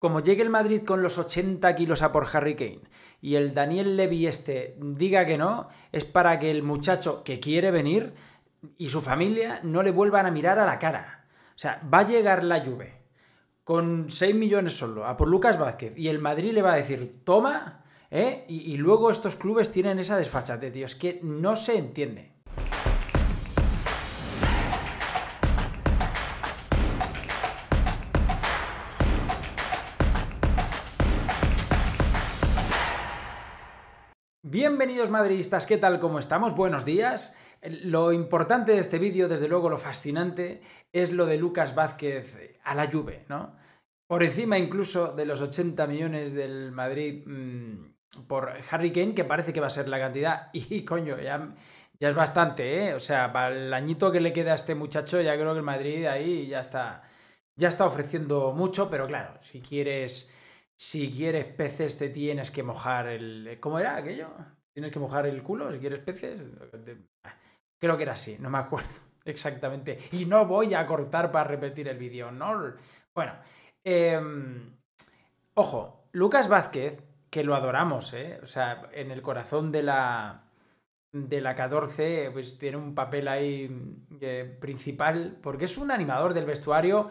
Como llegue el Madrid con los 80 kilos a por Harry Kane y el Daniel Levy este diga que no, es para que el muchacho que quiere venir y su familia no le vuelvan a mirar a la cara. O sea, va a llegar la lluvia con 6 millones solo a por Lucas Vázquez y el Madrid le va a decir, toma, ¿eh? y, luego estos clubes tienen esa desfachate, tío, es que no se entiende. Bienvenidos madridistas, ¿qué tal? ¿Cómo estamos? Buenos días. Eh, lo importante de este vídeo, desde luego lo fascinante, es lo de Lucas Vázquez eh, a la lluvia, ¿no? Por encima incluso de los 80 millones del Madrid mm, por Harry Kane, que parece que va a ser la cantidad, y coño, ya, ya es bastante, ¿eh? O sea, para el añito que le queda a este muchacho, ya creo que el Madrid ahí ya está, ya está ofreciendo mucho, pero claro, si quieres si quieres peces te tienes que mojar el... ¿Cómo era aquello? Tienes que mojar el culo si quieres peces. Creo que era así, no me acuerdo exactamente. Y no voy a cortar para repetir el vídeo, ¿no? Bueno, em, ojo, Lucas Vázquez, que lo adoramos, ¿eh? O sea, en el corazón de la de la 14, pues tiene un papel ahí eh, principal, porque es un animador del vestuario,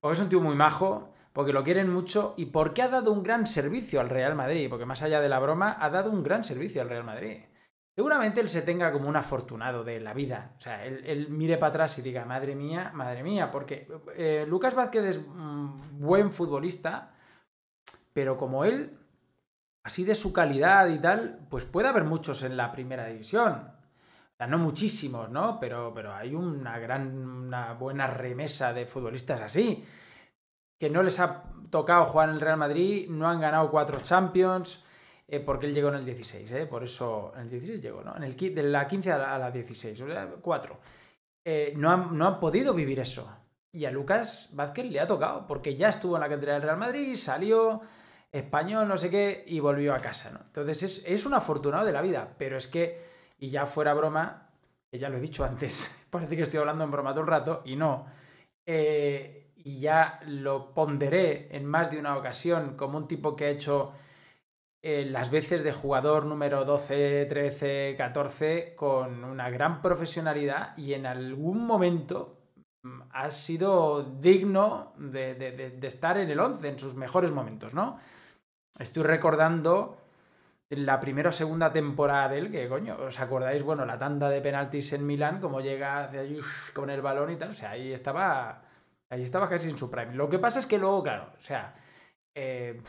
porque es un tío muy majo, porque lo quieren mucho y porque ha dado un gran servicio al Real Madrid, porque más allá de la broma, ha dado un gran servicio al Real Madrid. Seguramente él se tenga como un afortunado de la vida. O sea, él, mire para atrás y diga, madre mía, madre mía, porque eh, Lucas Vázquez es mm, buen futbolista, pero como él, así de su calidad y tal, pues puede haber muchos en la primera división. O sea, no muchísimos, ¿no? Pero, pero hay una gran, una buena remesa de futbolistas así que no les ha tocado jugar en el Real Madrid, no han ganado cuatro Champions, eh, porque él llegó en el 16, eh, por eso en el 16 llegó, ¿no? En el, de la 15 a la, 16, o sea, cuatro. Eh, no, han, no han podido vivir eso. Y a Lucas Vázquez le ha tocado, porque ya estuvo en la cantera del Real Madrid, salió español, no sé qué, y volvió a casa, ¿no? Entonces es, es un afortunado de la vida, pero es que, y ya fuera broma, ya lo he dicho antes, parece que estoy hablando en broma todo el rato, y no. Eh, y ya lo ponderé en más de una ocasión como un tipo que ha hecho eh, las veces de jugador número 12, 13, 14 con una gran profesionalidad y en algún momento mm, ha sido digno de, estar en el 11 en sus mejores momentos, ¿no? Estoy recordando la primera o segunda temporada de él, que coño, ¿os acordáis? Bueno, la tanda de penaltis en Milán, como llega con el balón y tal, o sea, ahí estaba Allí estaba casi en su prime. Lo que pasa es que luego, claro, o sea, eh,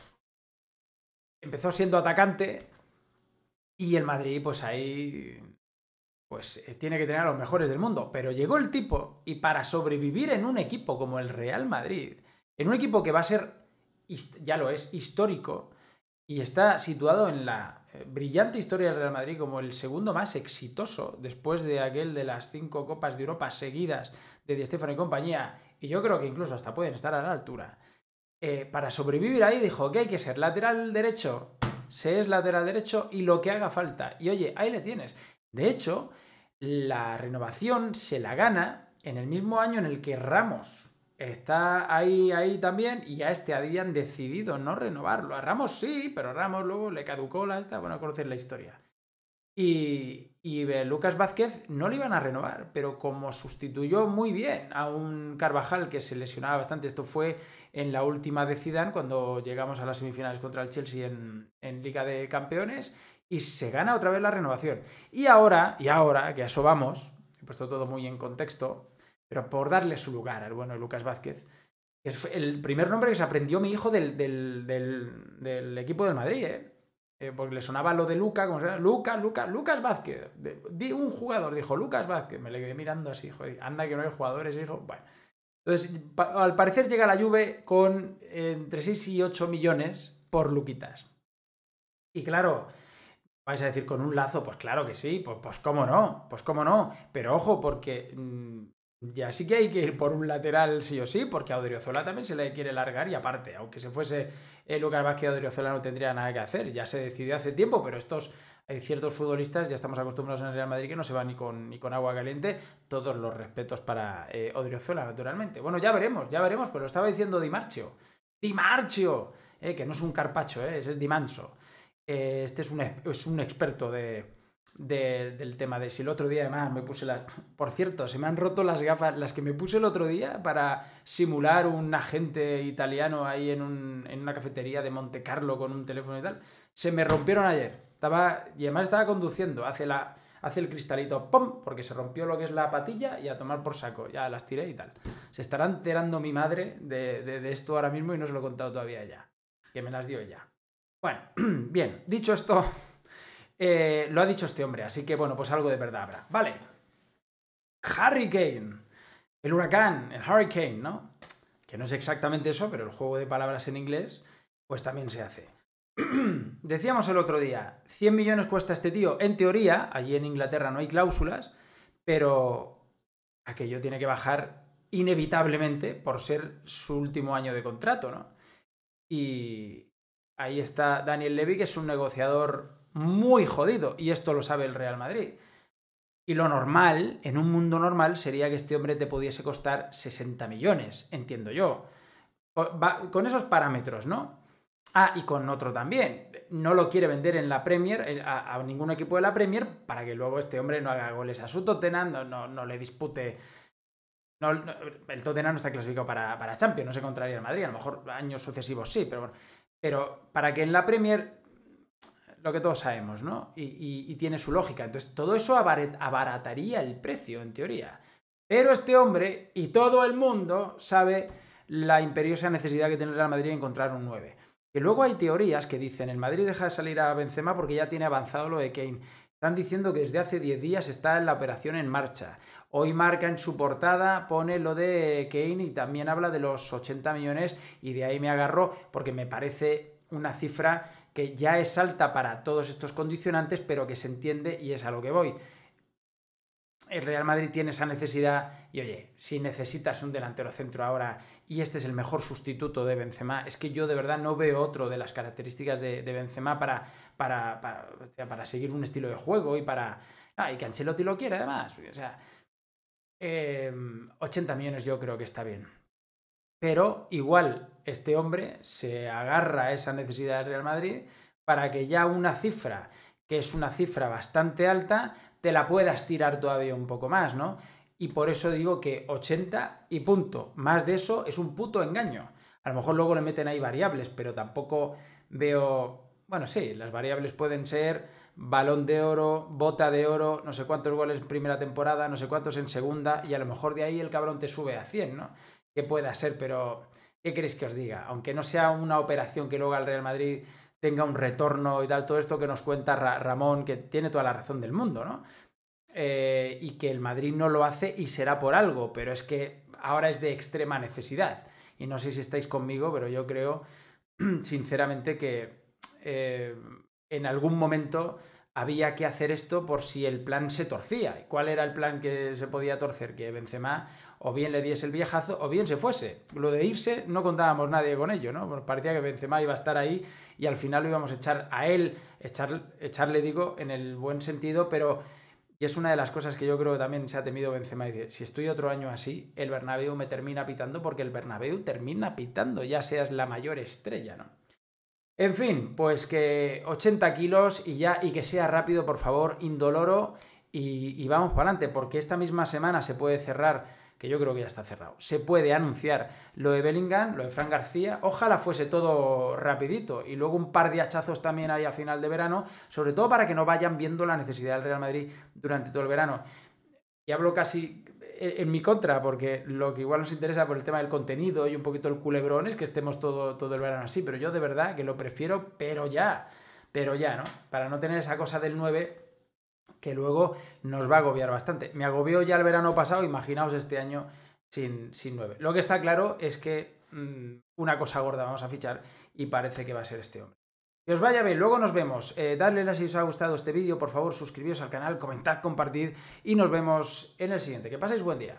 empezó siendo atacante y el Madrid, pues ahí, pues eh, tiene que tener a los mejores del mundo. Pero llegó el tipo y para sobrevivir en un equipo como el Real Madrid, en un equipo que va a ser, ya lo es, histórico y está situado en la eh, brillante historia del Real Madrid como el segundo más exitoso después de aquel de las cinco Copas de Europa seguidas de Di Stéfano y compañía y yo creo que incluso hasta pueden estar a la altura. Eh, para sobrevivir ahí dijo que hay que ser lateral derecho, se es lateral derecho y lo que haga falta. Y oye, ahí le tienes. De hecho, la renovación se la gana en el mismo año en el que Ramos está ahí, ahí también, y a este habían decidido no renovarlo. A Ramos sí, pero a Ramos luego le caducó la esta, bueno, conocer la historia. Y, y Lucas Vázquez no le iban a renovar, pero como sustituyó muy bien a un Carvajal que se lesionaba bastante, esto fue en la última de Zidane cuando llegamos a las semifinales contra el Chelsea en, Liga de Campeones y se gana otra vez la renovación. Y ahora, y ahora, que a eso vamos, he puesto todo muy en contexto, pero por darle su lugar al bueno Lucas Vázquez, que es el primer nombre que se aprendió mi hijo del, del equipo del Madrid, ¿eh? Eh, porque le sonaba lo de Luca, como se llama, Luca, Luca, Lucas Vázquez. un jugador dijo, Lucas Vázquez. Me le quedé mirando así, joder, anda que no hay jugadores, hijo. Bueno. Entonces, al parecer llega la Juve con eh, entre 6 y 8 millones por Luquitas. Y claro, vais a decir con un lazo, pues claro que sí, pues, pues cómo no, pues cómo no. Pero ojo, porque mm, ya sí que hay que ir por un lateral sí o sí, porque a Odriozola también se le quiere largar y aparte, aunque se fuese lugar Lucas Vázquez, Odriozola no tendría nada que hacer, ya se decidió hace tiempo, pero estos, hay ciertos futbolistas, ya estamos acostumbrados en el Real Madrid que no se va ni con, ni con agua caliente, todos los respetos para eh, Odriozola, naturalmente. Bueno, ya veremos, ya veremos, pero lo estaba diciendo Di Marchio, Di Marchio, eh, que no es un carpacho, es eh, ese es Dimanso. Eh, este es un, es un experto de, del tema de si el otro día además me puse las... Por cierto, se me han roto las gafas, las que me puse el otro día para simular un agente italiano ahí en, un, en una cafetería de Monte Carlo con un teléfono y tal, se me rompieron ayer. Estaba, y además estaba conduciendo, hace, la, hace el cristalito, ¡pum! Porque se rompió lo que es la patilla y a tomar por saco, ya las tiré y tal. Se estará enterando mi madre de, de, esto ahora mismo y no se lo he contado todavía ya, que me las dio ya. Bueno, bien, dicho esto, eh, lo ha dicho este hombre, así que bueno, pues algo de verdad habrá. Vale. Hurricane. El huracán, el hurricane, ¿no? Que no es exactamente eso, pero el juego de palabras en inglés, pues también se hace. Decíamos el otro día, 100 millones cuesta este tío. En teoría, allí en Inglaterra no hay cláusulas, pero aquello tiene que bajar inevitablemente por ser su último año de contrato, ¿no? Y ahí está Daniel Levy, que es un negociador muy jodido. Y esto lo sabe el Real Madrid. Y lo normal, en un mundo normal, sería que este hombre te pudiese costar 60 millones, entiendo yo. Con esos parámetros, ¿no? Ah, y con otro también. No lo quiere vender en la Premier, a, ningún equipo de la Premier, para que luego este hombre no haga goles a su Tottenham, no, no, le dispute el Tottenham no está clasificado para, para Champions, no se contraría el Madrid, a lo mejor años sucesivos sí, pero bueno. Pero para que en la Premier lo que todos sabemos, ¿no? Y, tiene su lógica. Entonces, todo eso abarataría el precio, en teoría. Pero este hombre y todo el mundo sabe la imperiosa necesidad que tiene el Real Madrid de encontrar un 9. Que luego hay teorías que dicen, el Madrid deja de salir a Benzema porque ya tiene avanzado lo de Kane. Están diciendo que desde hace 10 días está la operación en marcha. Hoy marca en su portada, pone lo de Kane y también habla de los 80 millones y de ahí me agarró, porque me parece una cifra que ya es alta para todos estos condicionantes, pero que se entiende y es a lo que voy. El Real Madrid tiene esa necesidad y oye, si necesitas un delantero centro ahora y este es el mejor sustituto de Benzema, es que yo de verdad no veo otro de las características de, Benzema para, para, para, seguir un estilo de juego y para... ay ah, que Ancelotti lo quiere además. O sea, 80 eh, millones yo creo que está bien. Pero igual este hombre se agarra a esa necesidad del Real Madrid para que ya una cifra, que es una cifra bastante alta, te la puedas tirar todavía un poco más, ¿no? Y por eso digo que 80 y punto. Más de eso es un puto engaño. A lo mejor luego le meten ahí variables, pero tampoco veo... Bueno, sí, las variables pueden ser balón de oro, bota de oro, no sé cuántos goles en primera temporada, no sé cuántos en segunda, y a lo mejor de ahí el cabrón te sube a 100, ¿no? que pueda ser, pero ¿qué queréis que os diga? Aunque no sea una operación que luego el Real Madrid tenga un retorno y tal, todo esto que nos cuenta Ramón, que tiene toda la razón del mundo, ¿no? Eh, y que el Madrid no lo hace y será por algo, pero es que ahora es de extrema necesidad. Y no sé si estáis conmigo, pero yo creo sinceramente que eh, en algún momento había que hacer esto por si el plan se torcía. ¿Cuál era el plan que se podía torcer? Que Benzema o bien le diese el viejazo o bien se fuese. Lo de irse no contábamos nadie con ello, ¿no? Pues parecía que Benzema iba a estar ahí y al final lo íbamos a echar a él, echarle digo en el buen sentido, pero es una de las cosas que yo creo que también se ha temido Benzema. dice, si estoy otro año así, el Bernabéu me termina pitando porque el Bernabéu termina pitando, ya seas la mayor estrella, ¿no? En fin, pues que 80 kilos y ya, y que sea rápido, por favor, indoloro, y, vamos para adelante, porque esta misma semana se puede cerrar, que yo creo que ya está cerrado, se puede anunciar lo de Bellingham, lo de Fran García, ojalá fuese todo rapidito, y luego un par de hachazos también ahí a final de verano, sobre todo para que no vayan viendo la necesidad del Real Madrid durante todo el verano. Y hablo casi eh, en mi contra, porque lo que igual nos interesa por el tema del contenido y un poquito el culebrón es que estemos todo, el verano así, pero yo de verdad que lo prefiero, pero ya, pero ya, ¿no? Para no tener esa cosa del 9 que luego nos va a agobiar bastante. Me agobió ya el verano pasado, imaginaos este año sin, 9. Lo que está claro es que mm, una cosa gorda vamos a fichar y parece que va a ser este hombre. Que os vaya bien, luego nos vemos. Eh, dadle like si os ha gustado este vídeo, por favor suscribiros al canal, comentad, compartid y nos vemos en el siguiente. Que paséis buen día.